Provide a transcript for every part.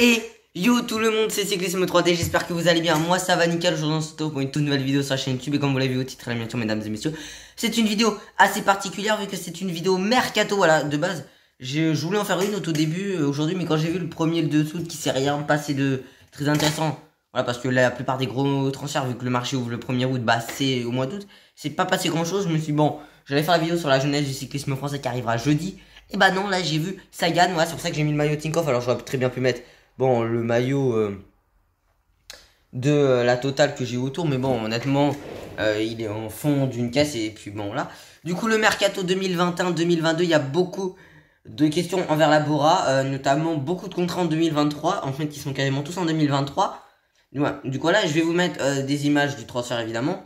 Et yo tout le monde, c'est Cyclisme 3D, j'espère que vous allez bien. Moi ça va nickel, aujourd'hui on pour une toute nouvelle vidéo sur la chaîne YouTube. Et comme vous l'avez vu au titre à la miniature, mesdames et messieurs, c'est une vidéo assez particulière vu que c'est une vidéo mercato. Voilà, de base, je, voulais en faire une au tout début euh, aujourd'hui, mais quand j'ai vu le premier, le dessous, qui s'est rien passé de très intéressant. Voilà, parce que la plupart des gros transferts, vu que le marché ouvre le 1er août, bah c'est au mois d'août, c'est pas passé grand chose. Je me suis dit, bon, j'allais faire la vidéo sur la jeunesse du cyclisme français qui arrivera jeudi. Et bah non, là j'ai vu Sagan, voilà, c'est pour ça que j'ai mis le maillot Tinkoff, alors j'aurais très bien pu mettre Bon, le maillot euh, de euh, la totale que j'ai autour, mais bon, honnêtement, euh, il est en fond d'une caisse et puis bon, là. Du coup, le mercato 2021-2022, il y a beaucoup de questions envers la Bora, notamment beaucoup de contrats en 2023, en fait, qui sont carrément tous en 2023. du coup, là, je vais vous mettre des images du transfert, évidemment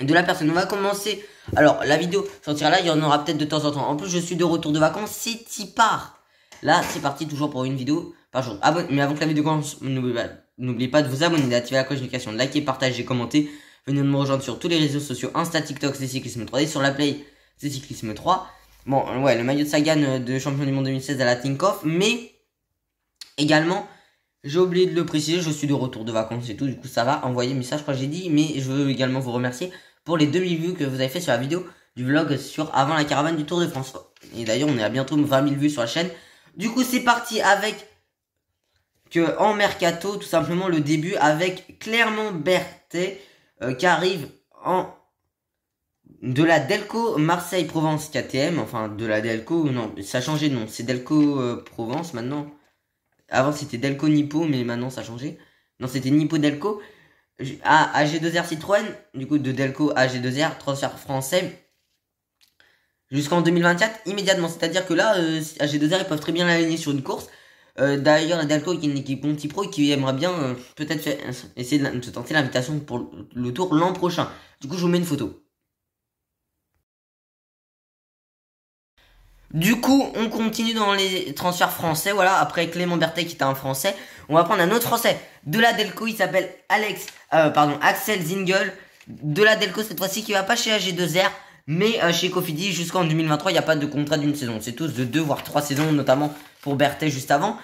de la personne. On va commencer. Alors, la vidéo sortira là, il y en aura peut-être de temps en temps. En plus, je suis de retour de vacances, c'est y part. Là, c'est parti toujours pour une vidéo par jour. mais avant que la vidéo commence, n'oubliez pas, de vous abonner, d'activer la cloche de notification, de liker, partager, commenter. Venez me rejoindre sur tous les réseaux sociaux, Insta, TikTok, c'est cyclisme 3 Et sur la Play, c'est cyclisme 3. Bon, ouais, le maillot de Sagan euh, de champion du monde 2016 à la Tinkoff, mais également, j'ai oublié de le préciser, je suis de retour de vacances et tout, du coup ça va, envoyez message, je crois j'ai dit, mais je veux également vous remercier pour les 2000 vues que vous avez fait sur la vidéo du vlog sur avant la caravane du Tour de France. Et d'ailleurs, on est à bientôt 20 000 vues sur la chaîne. Du coup, c'est parti avec en mercato, tout simplement le début avec Clermont Berthet euh, qui arrive en de la Delco Marseille Provence KTM, enfin de la Delco, non, ça a changé de nom, c'est Delco euh, Provence maintenant. Avant c'était Delco Nippo, mais maintenant ça a changé. Non, c'était Nippo Delco à AG2R Citroën, du coup de Delco AG2R, transfert français jusqu'en 2024 immédiatement. C'est-à-dire que là, euh, AG2R ils peuvent très bien l'aligner sur une course euh, d'ailleurs, la Delco qui est une équipe petit Pro qui aimerait bien euh, peut-être essayer de, se tenter l'invitation pour le tour l'an prochain. Du coup, je vous mets une photo. Du coup, on continue dans les transferts français. Voilà, après Clément Berthet qui était un français, on va prendre un autre français. De la Delco, il s'appelle Alex, euh, pardon, Axel Zingle De la Delco cette fois-ci qui va pas chez AG2R, mais chez Cofidi jusqu'en 2023, il n'y a pas de contrat d'une saison. C'est tous de deux voire trois saisons, notamment pour Berthet juste avant.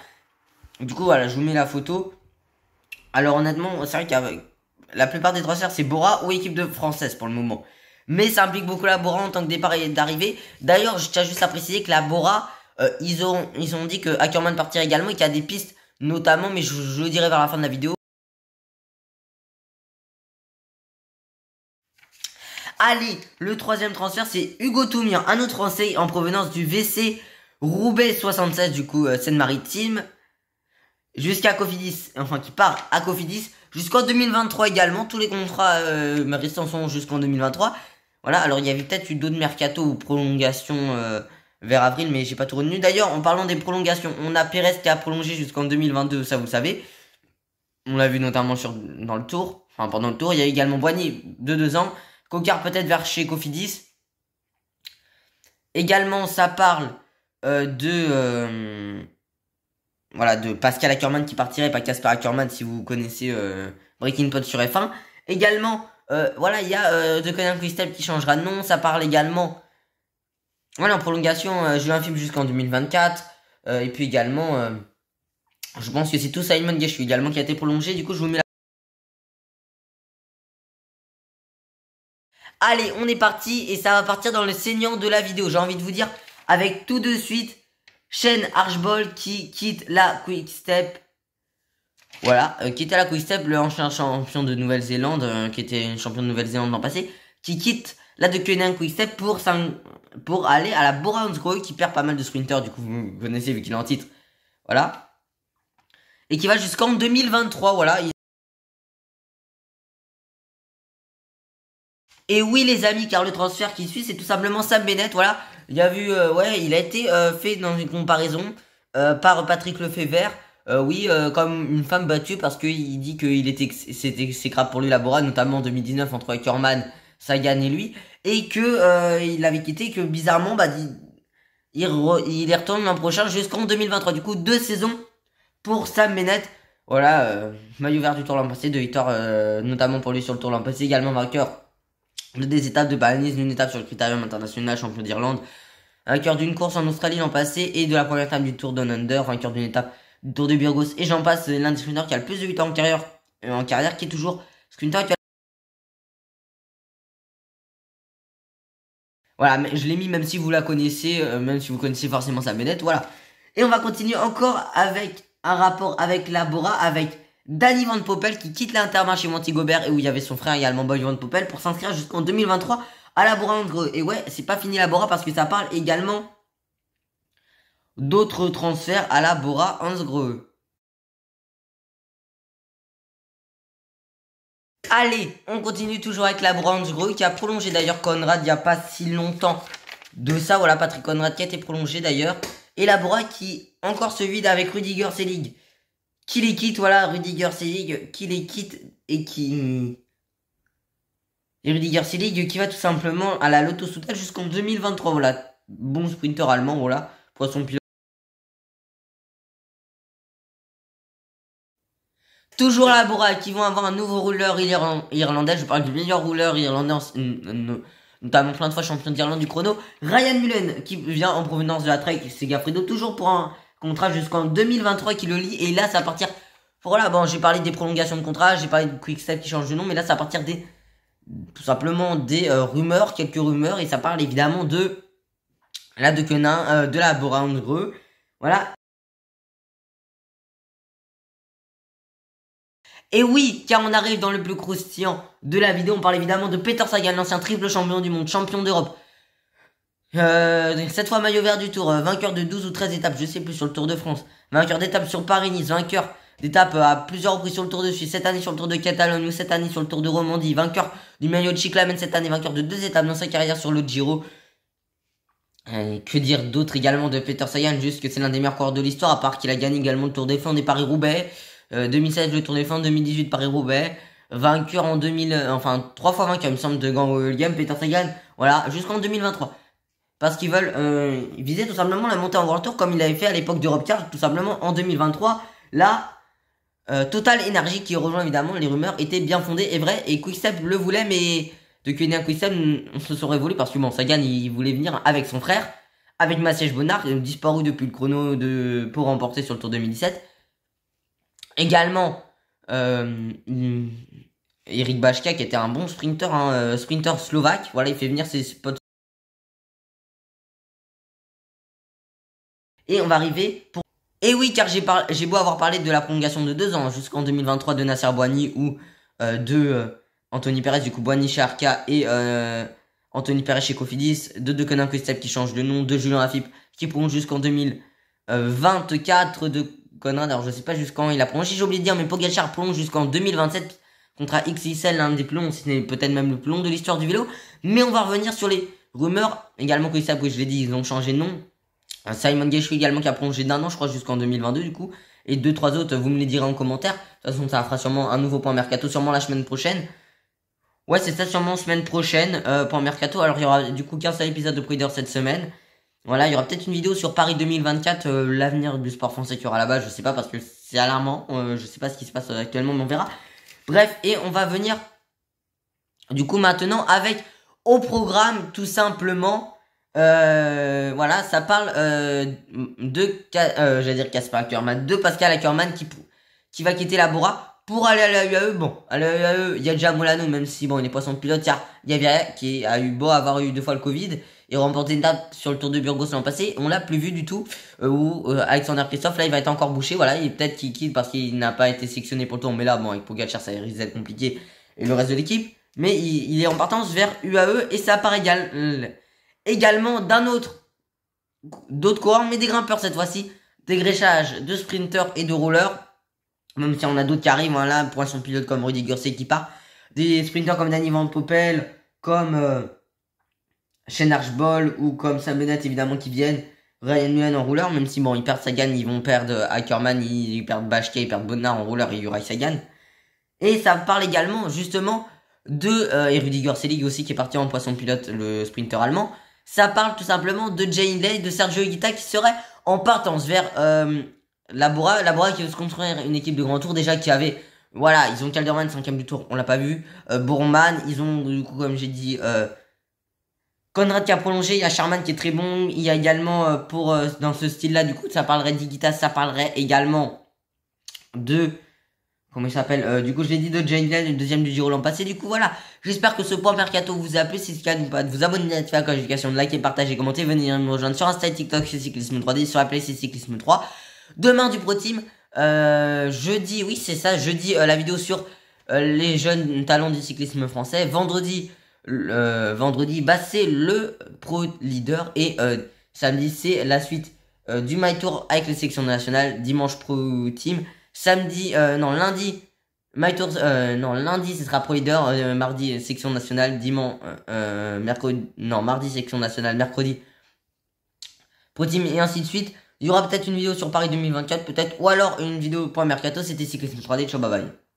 Du coup, voilà, je vous mets la photo. Alors, honnêtement, c'est vrai qu'avec la plupart des transferts, c'est Bora ou équipe de française pour le moment. Mais ça implique beaucoup la Bora en tant que départ et d'arrivée. D'ailleurs, je tiens juste à préciser que la Bora, euh, ils, ont, ils ont dit que Ackerman partirait également et qu'il y a des pistes, notamment, mais je, le dirai vers la fin de la vidéo. Allez, le troisième transfert, c'est Hugo Toumian, un autre français en provenance du VC Roubaix 76, du coup, euh, Seine-Maritime jusqu'à Cofidis, enfin qui part à Cofidis jusqu'en 2023 également. Tous les contrats euh, restants sont jusqu'en 2023. Voilà, alors il y avait peut-être eu d'autres mercato ou prolongation euh, vers avril, mais j'ai pas tout retenu. D'ailleurs, en parlant des prolongations, on a Pérez qui a prolongé jusqu'en 2022, ça vous savez. On l'a vu notamment sur, dans le tour, enfin pendant le tour. Il y a également Boigny de 2 ans, Cocard peut-être vers chez Cofidis. Également, ça parle euh, de euh, voilà, de Pascal Ackerman qui partirait, pas Casper Ackerman si vous connaissez euh, Breaking Pod sur F1. Également, euh, voilà, il y a euh, The Conan Crystal qui changera de nom. Ça parle également. Voilà, en prolongation, j'ai un film jusqu'en 2024. et puis également, je pense que c'est tout Simon Geshu également qui a été prolongé. Du coup, je vous mets la... Allez, on est parti et ça va partir dans le saignant de la vidéo. J'ai envie de vous dire avec tout de suite Shane Archbold qui quitte la Quick Step. Voilà, euh, qui était la Quick Step, le ancien champion de Nouvelle-Zélande, euh, qui était une champion de Nouvelle-Zélande l'an passé, qui quitte la de Quickstep Quick Step pour, pour aller à la Grove. qui perd pas mal de sprinters, du coup vous connaissez vu qu'il est en titre. Voilà. Et qui va jusqu'en 2023, voilà. Et oui les amis, car le transfert qui suit, c'est tout simplement Sam Bennett, voilà. Il a vu, euh, ouais, il a été euh, fait dans une comparaison euh, par Patrick Lefebvre. oui, comme une femme battue parce qu'il dit que était, c'était grave pour lui Labora, notamment en 2019 entre Ackerman, Sagan et lui, et que il quitté, que bizarrement, bah, il, il y retourne l'an prochain jusqu'en 2023. Du coup, deux saisons pour Sam Bennett. Voilà, maillot vert du Tour l'an passé, de victoire notamment pour lui sur le Tour l'an passé, également vainqueur des étapes de balanisme, une étape sur le critérium international champion d'Irlande, cœur d'une course en Australie l'an passé et de la première étape du Tour Down Under, vainqueur d'une étape du Tour de Burgos et j'en passe, l'un des qui a le plus de victoires en carrière, euh, en carrière qui est toujours Voilà, mais je l'ai mis même si vous la connaissez, euh, même si vous connaissez forcément sa vedette, voilà. Et on va continuer encore avec un rapport avec la avec Danny Van Poppel qui quitte l'Intermarché Monty Gobert et où il y avait son frère également Boy Van Poppel pour s'inscrire jusqu'en 2023 à la Bora Et ouais, c'est pas fini la Bora parce que ça parle également d'autres transferts à la Bora Hansgrohe. Allez, on continue toujours avec la Bora Hansgrohe qui a prolongé d'ailleurs Conrad il n'y a pas si longtemps de ça. Voilà, Patrick Conrad qui a été prolongé d'ailleurs. Et la Bora qui encore se vide avec Rudiger Selig qui les quitte, voilà, Rudiger Selig, qui les quitte et qui... Et Rudiger Selig qui va tout simplement à la Lotto Soudal jusqu'en 2023, voilà. Bon sprinter allemand, voilà, poisson son pilote. Toujours à la Bora, qui vont avoir un nouveau rouleur irlandais. Je parle du meilleur rouleur irlandais, notamment plein de fois champion d'Irlande du chrono. Ryan Mullen, qui vient en provenance de la Trek. C'est Gaffredo, toujours pour un Contrat jusqu'en 2023 qui le lie. Et là, ça à partir. Voilà, bon, j'ai parlé des prolongations de contrat, j'ai parlé de Quickstep qui change de nom, mais là, ça à partir des. Tout simplement des euh, rumeurs, quelques rumeurs, et ça parle évidemment de. Là, de quenin euh, de la Borangreux. Voilà. Et oui, car on arrive dans le plus croustillant de la vidéo, on parle évidemment de Peter Sagan, l'ancien triple champion du monde, champion d'Europe, euh, 7 fois maillot vert du tour, euh, vainqueur de 12 ou 13 étapes, je sais plus, sur le Tour de France. Vainqueur d'étapes sur Paris-Nice, vainqueur d'étapes euh, à plusieurs reprises sur le Tour de Suisse, cette année sur le Tour de Catalogne ou cette année sur le Tour de Romandie. Vainqueur du maillot de Chiclamen cette année, vainqueur de deux étapes dans sa carrière sur le Giro. Euh, que dire d'autre également de Peter Sagan, juste que c'est l'un des meilleurs coureurs de l'histoire, à part qu'il a gagné également le Tour des Flandres et Paris-Roubaix. 2016 le Tour des Flandres, 2018 Paris-Roubaix. Vainqueur en 2000, enfin trois fois vainqueur il me semble de Grand William, Peter Sagan, voilà, jusqu'en 2023 parce qu'ils veulent euh, viser tout simplement la montée en Grand Tour comme il avait fait à l'époque d'Europe Car, tout simplement en 2023. la totale Total Energy qui rejoint évidemment les rumeurs était bien fondée, et vrai et Quickstep le voulait mais de Quick Quickstep on se serait voulu parce que bon Sagan il voulait venir avec son frère, avec Massiège Bonnard disparu depuis le chrono de pour remporter sur le Tour 2017. Également euh, Eric Bashka qui était un bon sprinter, un hein, euh, sprinter slovaque. Voilà, il fait venir ses, Et on va arriver pour... Et eh oui, car j'ai beau avoir parlé de la prolongation de deux ans jusqu'en 2023 de Nasser Boigny ou euh, de euh, Anthony Perez, du coup Boigny chez Arca et euh, Anthony Perez chez Cofidis, de Conin Christophe, qui change de nom, de Julien Afip qui plonge jusqu'en 2024 de connards. Alors je sais pas jusqu'en il a prolongé, j'ai oublié de dire, mais Pogachar plonge jusqu'en 2027 contre XXL, l'un des plus longs, si ce n'est peut-être même le plus long de l'histoire du vélo. Mais on va revenir sur les rumeurs, également que où je l'ai dit, ils ont changé de nom. Euh, Simon Guéchou également qui a prolongé d'un an, je crois, jusqu'en 2022 du coup. Et deux, trois autres, vous me les direz en commentaire. De toute façon, ça fera sûrement un nouveau point mercato, sûrement la semaine prochaine. Ouais, c'est ça, sûrement semaine prochaine, euh, point mercato. Alors, il y aura du coup qu'un seul épisode de Prideur cette semaine. Voilà, il y aura peut-être une vidéo sur Paris 2024, euh, l'avenir du sport français qu'il y aura là-bas, je sais pas parce que c'est alarmant, je sais pas ce qui se passe actuellement, mais on verra. Bref, et on va venir du coup maintenant avec au programme tout simplement euh, voilà, ça parle euh, de, euh, j'allais dire Casper Ackerman, de Pascal Ackerman qui, qui va quitter la Bora pour aller à la UAE. Bon, à la UAE, il y a déjà Molano, même si bon, il est poisson de pilote, il y a qui a eu beau avoir eu deux fois le Covid et remporté une date sur le Tour de Burgos l'an passé, on l'a plus vu du tout. Euh, Ou euh, Alexander Christophe, là, il va être encore bouché, voilà, Il est peut-être qu'il quitte parce qu'il n'a pas été sélectionné pour le tour, mais là, bon, avec Pogacar, ça risque d'être compliqué et le reste de l'équipe. Mais il, est en partance vers UAE et ça part égal également d'un autre, d'autres coureurs, mais des grimpeurs cette fois-ci, des gréchages de sprinters et de rouleurs, même si on a d'autres qui arrivent, Voilà hein, là, pilote comme Rudy Gurset qui part, des sprinters comme Danny Van Poppel, comme euh, Shane ou comme Sam Bennett évidemment qui viennent, Ryan Nguyen en rouleur, même si bon, ils perdent Sagan, ils vont perdre Ackerman, ils, perdent Bashke, ils perdent Bonnard en rouleur et sa Sagan. Et ça parle également, justement, de, euh, et Rudiger aussi qui est parti en poisson pilote, le sprinter allemand, ça parle tout simplement de Jane de Sergio Higuita qui serait en partance vers euh, Labora. Labora qui veut se construire une équipe de grand tour déjà qui avait... Voilà, ils ont Calderman, cinquième du tour, on l'a pas vu. Euh, Bourman, ils ont du coup, comme j'ai dit, euh, Conrad qui a prolongé, il y a Charman qui est très bon. Il y a également euh, pour euh, dans ce style-là, du coup, ça parlerait d'Higuita, ça parlerait également de comment il s'appelle euh, Du coup, je l'ai dit de Jane Glenn, le deuxième du Giro l'an passé. Du coup, voilà. J'espère que ce point mercato vous a plu. Si c'est le cas, n'oubliez pas de vous abonner, à la notification, de liker, partager, commenter. Venez me rejoindre sur Insta et TikTok, c'est Cyclisme 3D, sur la Play, c'est Cyclisme 3. Demain, du Pro Team. Euh, jeudi, oui, c'est ça. Jeudi, euh, la vidéo sur les jeunes talents du cyclisme français. Vendredi, vendredi, bah, c'est le pro leader. Et samedi, c'est la suite du My Tour avec les sections nationales. Dimanche, pro team. Samedi, euh, non, lundi, My euh, non, lundi, ce sera Pro euh, mardi, section nationale, dimanche, mercredi, non, mardi, section nationale, mercredi, Pro et ainsi de suite. Il y aura peut-être une vidéo sur Paris 2024, peut-être, ou alors une vidéo pour mercato, c'était Cyclisme 3D, ciao, bye bye.